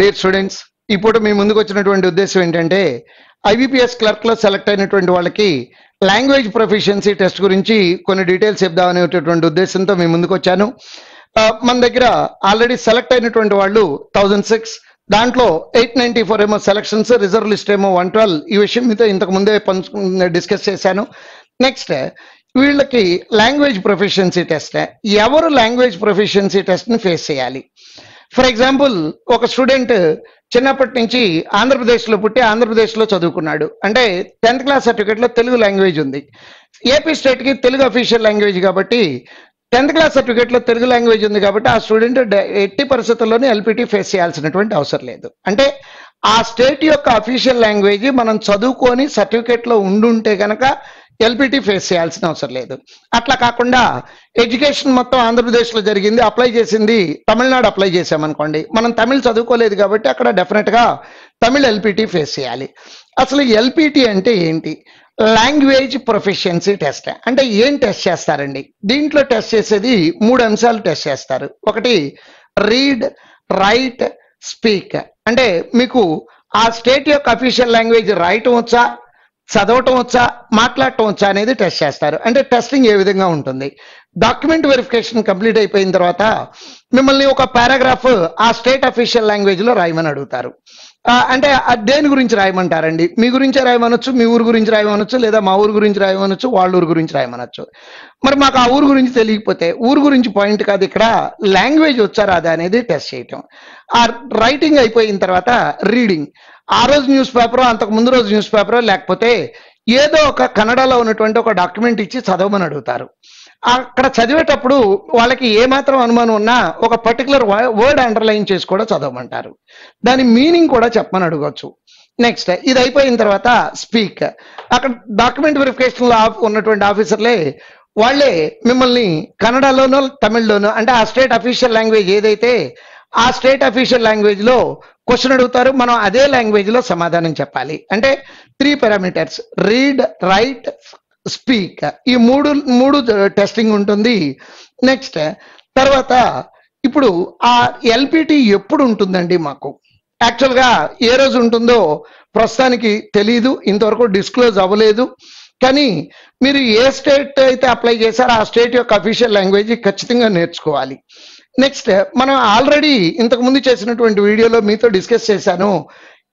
Dare students ఇప్పుడు మీ ముందుకు వచ్చినటువంటి ఉద్దేశం ఏంటంటే ఐబీపీఎస్ క్లర్క్లో సెలెక్ట్ అయినటువంటి వాళ్ళకి లాంగ్వేజ్ ప్రొఫిషియన్సీ టెస్ట్ గురించి కొన్ని డీటెయిల్స్ చెప్దామనేటటువంటి ఉద్దేశంతో మీ ముందుకు వచ్చాను మన దగ్గర ఆల్రెడీ సెలెక్ట్ అయినటువంటి వాళ్ళు థౌజండ్ సిక్స్ దాంట్లో ఎయిట్ నైంటీ ఫోర్ ఏమో సెలక్షన్స్ రిజర్వ్ లిస్ట్ ఏమో వన్ ట్వెల్వ్ ఈ విషయం మీతో ఇంతకు ముందే పంచు డిస్కస్ చేశాను నెక్స్ట్ వీళ్ళకి లాంగ్వేజ్ ప్రొఫిషియన్సీ టెస్ట్ ఎవరు లాంగ్వేజ్ ప్రొఫిషియన్సీ టెస్ట్ని ఫేస్ చేయాలి ఫర్ ఎగ్జాంపుల్ ఒక స్టూడెంట్ చిన్నప్పటి నుంచి ఆంధ్రప్రదేశ్లో పుట్టి ఆంధ్రప్రదేశ్లో చదువుకున్నాడు అంటే టెన్త్ క్లాస్ సర్టిఫికేట్లో తెలుగు లాంగ్వేజ్ ఉంది ఏపీ స్టేట్కి తెలుగు అఫీషియల్ లాంగ్వేజ్ కాబట్టి టెన్త్ క్లాస్ సర్టిఫికేట్లో తెలుగు లాంగ్వేజ్ ఉంది కాబట్టి ఆ స్టూడెంట్ ఎట్టి పరిస్థితుల్లోనే ఎల్పిటి ఫేస్ చేయాల్సినటువంటి అవసరం లేదు అంటే ఆ స్టేట్ యొక్క అఫీషియల్ లాంగ్వేజ్ మనం చదువుకొని సర్టిఫికేట్లో ఉండుంటే కనుక ఎల్బిటీ ఫేస్ చేయాల్సిన అవసరం లేదు అట్లా కాకుండా ఎడ్యుకేషన్ మొత్తం ఆంధ్రప్రదేశ్లో జరిగింది అప్లై చేసింది తమిళనాడు అప్లై చేసామనుకోండి మనం తమిళ్ చదువుకోలేదు కాబట్టి అక్కడ డెఫినెట్గా తమిళ్ ఎల్పిటి ఫేస్ చేయాలి అసలు ఎల్పిటి అంటే ఏంటి లాంగ్వేజ్ ప్రొఫిషియన్సీ టెస్ట్ అంటే ఏం టెస్ట్ చేస్తారండి దీంట్లో టెస్ట్ చేసేది మూడు అంశాలు టెస్ట్ చేస్తారు ఒకటి రీడ్ రైట్ స్పీక్ అంటే మీకు ఆ స్టేట్ యొక్క అఫీషియల్ లాంగ్వేజ్ రాయటం వచ్చా చదవటం వచ్చా మాట్లాడటం వచ్చా అనేది టెస్ట్ చేస్తారు అంటే టెస్టింగ్ ఏ విధంగా ఉంటుంది డాక్యుమెంట్ వెరిఫికేషన్ కంప్లీట్ అయిపోయిన తర్వాత మిమ్మల్ని ఒక పారాగ్రాఫ్ ఆ స్టేట్ అఫీషియల్ లాంగ్వేజ్లో రాయమని అడుగుతారు అంటే దేని గురించి రాయమంటారండి మీ గురించి రాయమనొచ్చు మీ ఊరు గురించి రాయమనొచ్చు లేదా మా ఊరు గురించి రాయమనొచ్చు వాళ్ళ ఊరు గురించి రాయమనొచ్చు మరి మాకు ఆ ఊరు గురించి తెలియకపోతే ఊరు గురించి పాయింట్ కాదు ఇక్కడ లాంగ్వేజ్ వచ్చారా అది అనేది టెస్ట్ చేయటం ఆ రైటింగ్ అయిపోయిన తర్వాత రీడింగ్ ఆ రోజు న్యూస్ పేపర్ అంతకు ముందు రోజు న్యూస్ పేపర్ లేకపోతే ఏదో ఒక కన్నడలో ఉన్నటువంటి ఒక డాక్యుమెంట్ ఇచ్చి చదవమని అడుగుతారు అక్కడ చదివేటప్పుడు వాళ్ళకి ఏమాత్రం అనుమానం ఉన్నా ఒక పర్టికులర్ వర్డ్ అండర్లైన్ చేసి కూడా చదవమంటారు దాని మీనింగ్ కూడా చెప్పమని అడగవచ్చు నెక్స్ట్ ఇది అయిపోయిన తర్వాత స్పీక్ అక్కడ డాక్యుమెంట్ వెరిఫికేషన్లో ఉన్నటువంటి ఆఫీసర్లే వాళ్ళే మిమ్మల్ని కన్నడలోనో తమిళ్లోనో అంటే ఆ స్టేట్ అఫీషియల్ లాంగ్వేజ్ ఏదైతే ఆ స్టేట్ అఫీషియల్ లాంగ్వేజ్లో క్వశ్చన్ అడుగుతారు మనం అదే లాంగ్వేజ్ లో సమాధానం చెప్పాలి అంటే three parameters read write speak ఈ మూడు మూడు టెస్టింగ్ ఉంటుంది నెక్స్ట్ తర్వాత ఇప్పుడు ఆ ఎల్పిటి ఎప్పుడు ఉంటుందండి మాకు యాక్చువల్గా ఏ రోజు ఉంటుందో ప్రస్తుతానికి తెలీదు ఇంతవరకు డిస్క్లోజ్ అవ్వలేదు కానీ మీరు ఏ స్టేట్ అయితే అప్లై చేశారో ఆ స్టేట్ యొక్క అఫీషియల్ లాంగ్వేజ్ ఖచ్చితంగా నేర్చుకోవాలి నెక్స్ట్ మనం ఆల్రెడీ ఇంతకు ముందు చేసినటువంటి వీడియోలో మీతో డిస్కస్ చేశాను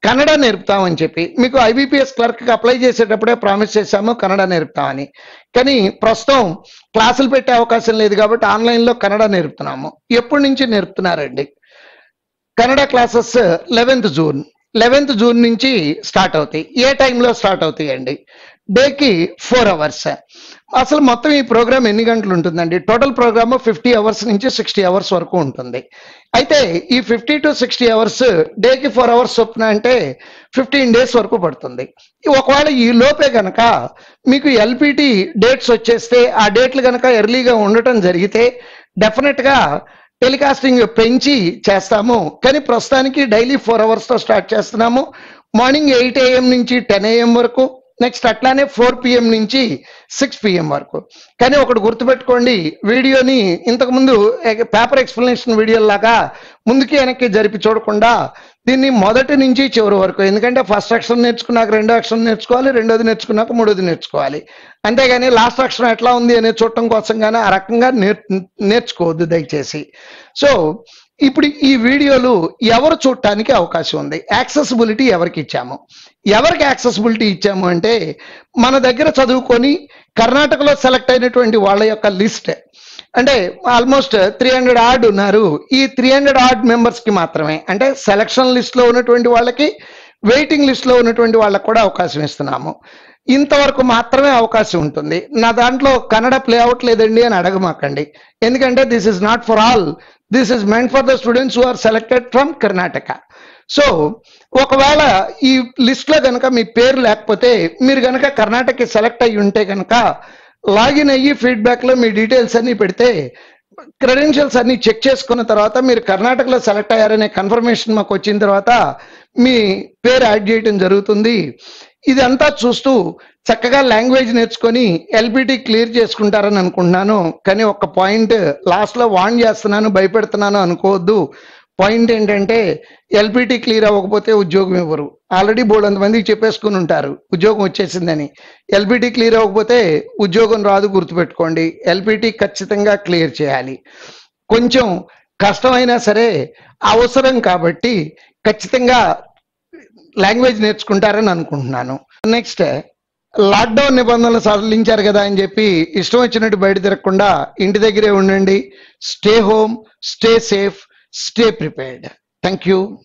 కన్నడ నేర్పుతామని చెప్పి మీకు ఐబీపీఎస్ క్లర్క్కి అప్లై చేసేటప్పుడే ప్రామిస్ చేశాము కన్నడ నేర్పుతామని కానీ ప్రస్తుతం క్లాసులు పెట్టే అవకాశం లేదు కాబట్టి ఆన్లైన్లో కన్నడ నేర్పుతున్నాము ఎప్పటి నుంచి నేర్పుతున్నారండి Kannada classes eleventh June eleventh June నుంచి స్టార్ట్ అవుతాయి ఏ టైంలో స్టార్ట్ అవుతాయి అండి డేకి ఫోర్ అవర్స్ అసలు మొత్తం ఈ ప్రోగ్రామ్ ఎన్ని గంటలు ఉంటుందండి టోటల్ ప్రోగ్రామ్ ఫిఫ్టీ అవర్స్ నుంచి సిక్స్టీ అవర్స్ వరకు ఉంటుంది అయితే ఈ ఫిఫ్టీ టు సిక్స్టీ అవర్స్ డేకి ఫోర్ అవర్స్ చొప్పున అంటే ఫిఫ్టీన్ డేస్ వరకు పడుతుంది ఒకవేళ ఈ లోపే కనుక మీకు ఎల్పిటి డేట్స్ వచ్చేస్తే ఆ డేట్లు కనుక ఎర్లీగా ఉండటం జరిగితే డెఫినెట్గా టెలికాస్టింగ్ పెంచి చేస్తాము కానీ ప్రస్తుతానికి డైలీ ఫోర్ అవర్స్తో స్టార్ట్ చేస్తున్నాము మార్నింగ్ ఎయిట్ ఏఎం నుంచి టెన్ ఏఎం వరకు నెక్స్ట్ అట్లానే ఫోర్ పిఎం నుంచి సిక్స్ పిఎం వరకు కానీ ఒకటి గుర్తుపెట్టుకోండి వీడియోని ఇంతకుముందు పేపర్ ఎక్స్ప్లెనేషన్ వీడియోలాగా ముందుకి వెనక్కి జరిపి చూడకుండా దీన్ని మొదటి నుంచి చివరి వరకు ఎందుకంటే ఫస్ట్ అక్షరం నేర్చుకున్నాక రెండో అక్షరం నేర్చుకోవాలి రెండోది నేర్చుకున్నాక మూడోది నేర్చుకోవాలి అంతేగాని లాస్ట్ అక్షరం ఎట్లా ఉంది అనేది చూడటం కోసం కానీ ఆ రకంగా నేర్ నేర్చుకోవద్దు దయచేసి సో ఇప్పుడు ఈ వీడియోలు ఎవరు చూడటానికి అవకాశం ఉంది యాక్సెసిబిలిటీ ఎవరికి ఇచ్చాము ఎవరికి యాక్సెసిబిలిటీ ఇచ్చాము అంటే మన దగ్గర చదువుకొని కర్ణాటకలో సెలెక్ట్ అయినటువంటి వాళ్ళ యొక్క లిస్ట్ అంటే ఆల్మోస్ట్ త్రీ హండ్రెడ్ ఆర్డ్ ఉన్నారు ఈ త్రీ హండ్రెడ్ ఆర్డ్ మెంబర్స్కి మాత్రమే అంటే సెలక్షన్ లిస్ట్లో ఉన్నటువంటి వాళ్ళకి వెయిటింగ్ లిస్ట్లో ఉన్నటువంటి వాళ్ళకి కూడా అవకాశం ఇస్తున్నాము ఇంతవరకు మాత్రమే అవకాశం ఉంటుంది నా దాంట్లో కన్నడ ప్లే లేదండి అని అడగమాకండి ఎందుకంటే this is not for all this is meant for the students who are selected from Karnataka so ఒకవేళ ఈ లిస్ట్లో కనుక మీ పేరు లేకపోతే మీరు కనుక కర్ణాటకకి సెలెక్ట్ అయ్యి ఉంటే కనుక లాగిన్ అయ్యి ఫీడ్బ్యాక్లో మీ డీటెయిల్స్ అన్నీ పెడితే క్రెడెన్షియల్స్ అన్ని చెక్ చేసుకున్న తర్వాత మీరు కర్ణాటకలో సెలెక్ట్ అయ్యారనే కన్ఫర్మేషన్ మాకు వచ్చిన తర్వాత మీ పేరు యాడ్ చేయడం జరుగుతుంది ఇదంతా చూస్తూ చక్కగా లాంగ్వేజ్ నేర్చుకొని ఎల్బిటి క్లియర్ చేసుకుంటారని అనుకుంటున్నాను కానీ ఒక పాయింట్ లాస్ట్లో వాన్ చేస్తున్నాను భయపెడుతున్నాను అనుకోవద్దు పాయింట్ ఏంటంటే ఎల్పిటీ క్లియర్ అవ్వకపోతే ఉద్యోగం ఇవ్వరు ఆల్రెడీ బోర్డు అంతమందికి చెప్పేసుకుని ఉంటారు ఉద్యోగం వచ్చేసిందని ఎల్పిటీ క్లియర్ అవ్వకపోతే ఉద్యోగం రాదు గుర్తుపెట్టుకోండి ఎల్పిటీ ఖచ్చితంగా క్లియర్ చేయాలి కొంచెం కష్టమైనా సరే అవసరం కాబట్టి ఖచ్చితంగా లాంగ్వేజ్ నేర్చుకుంటారని అనుకుంటున్నాను నెక్స్ట్ లాక్డౌన్ నిబంధనలు సడలించారు కదా అని చెప్పి ఇష్టం వచ్చినట్టు బయట తిరగకుండా ఇంటి దగ్గరే ఉండండి stay home stay safe Stay prepared. Thank you.